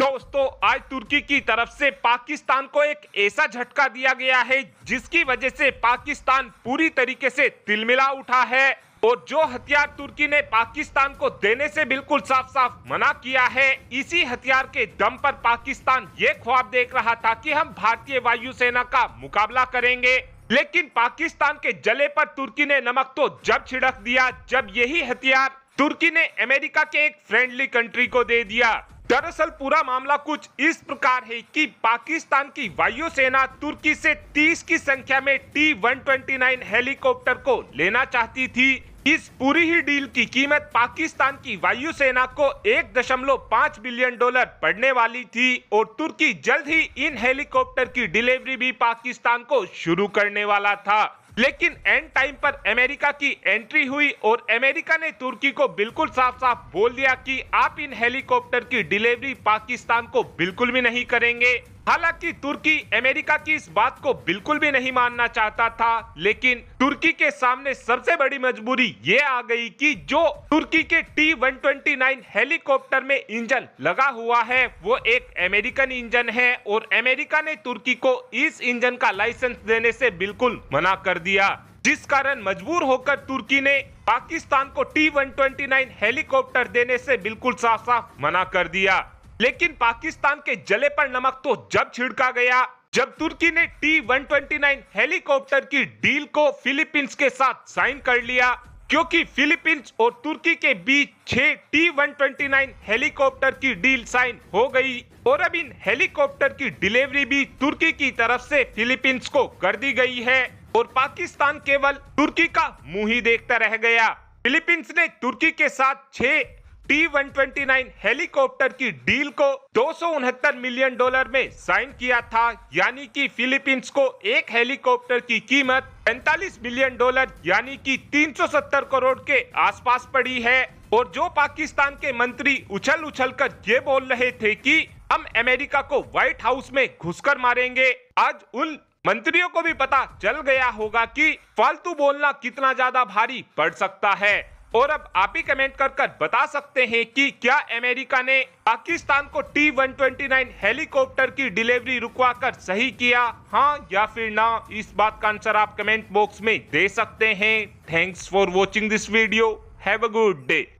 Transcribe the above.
दोस्तों आज तुर्की की तरफ से पाकिस्तान को एक ऐसा झटका दिया गया है जिसकी वजह से पाकिस्तान पूरी तरीके से तिलमिला उठा है और जो हथियार तुर्की ने पाकिस्तान को देने से बिल्कुल साफ साफ मना किया है इसी हथियार के दम पर पाकिस्तान ये ख्वाब देख रहा था कि हम भारतीय वायुसेना का मुकाबला करेंगे लेकिन पाकिस्तान के जले पर तुर्की ने नमक तो जब छिड़क दिया जब यही हथियार तुर्की ने अमेरिका के एक फ्रेंडली कंट्री को दे दिया दरअसल पूरा मामला कुछ इस प्रकार है कि पाकिस्तान की वायुसेना तुर्की से 30 की संख्या में टी 129 हेलीकॉप्टर को लेना चाहती थी इस पूरी ही डील की कीमत पाकिस्तान की वायुसेना को 1.5 बिलियन डॉलर पड़ने वाली थी और तुर्की जल्द ही इन हेलीकॉप्टर की डिलीवरी भी पाकिस्तान को शुरू करने वाला था लेकिन एंड टाइम पर अमेरिका की एंट्री हुई और अमेरिका ने तुर्की को बिल्कुल साफ साफ बोल दिया कि आप इन हेलीकॉप्टर की डिलीवरी पाकिस्तान को बिल्कुल भी नहीं करेंगे हालांकि तुर्की अमेरिका की इस बात को बिल्कुल भी नहीं मानना चाहता था लेकिन तुर्की के सामने सबसे बड़ी मजबूरी ये आ गई कि जो तुर्की के टी वन हेलीकॉप्टर में इंजन लगा हुआ है वो एक अमेरिकन इंजन है और अमेरिका ने तुर्की को इस इंजन का लाइसेंस देने से बिल्कुल मना कर दिया जिस कारण मजबूर होकर तुर्की ने पाकिस्तान को टी वन हेलीकॉप्टर देने से बिल्कुल साफ साफ मना कर दिया लेकिन पाकिस्तान के जले पर नमक तो जब छिड़का गया जब तुर्की ने टी 129 हेलीकॉप्टर की डील को फिलीपींस के साथ साइन कर लिया क्योंकि फिलीपींस और तुर्की के बीच छह टी 129 हेलीकॉप्टर की डील साइन हो गई और अब इन हेलीकॉप्टर की डिलीवरी भी तुर्की की तरफ से फिलीपींस को कर दी गई है और पाकिस्तान केवल तुर्की का मुंह ही देखता रह गया फिलीपींस ने तुर्की के साथ छह टी वन हेलीकॉप्टर की डील को दो मिलियन डॉलर में साइन किया था यानी कि फिलीपींस को एक हेलीकॉप्टर की कीमत पैंतालीस मिलियन डॉलर यानी कि 370 करोड़ के आसपास पड़ी है और जो पाकिस्तान के मंत्री उछल उछल कर ये बोल रहे थे कि हम अमेरिका को व्हाइट हाउस में घुसकर मारेंगे आज उन मंत्रियों को भी पता चल गया होगा कि फालतू बोलना कितना ज्यादा भारी पड़ सकता है और अब आप ही कमेंट कर कर बता सकते हैं कि क्या अमेरिका ने पाकिस्तान को टी वन हेलीकॉप्टर की डिलीवरी रुकवा कर सही किया हाँ या फिर ना इस बात का आंसर आप कमेंट बॉक्स में दे सकते हैं thanks for watching this video have a good day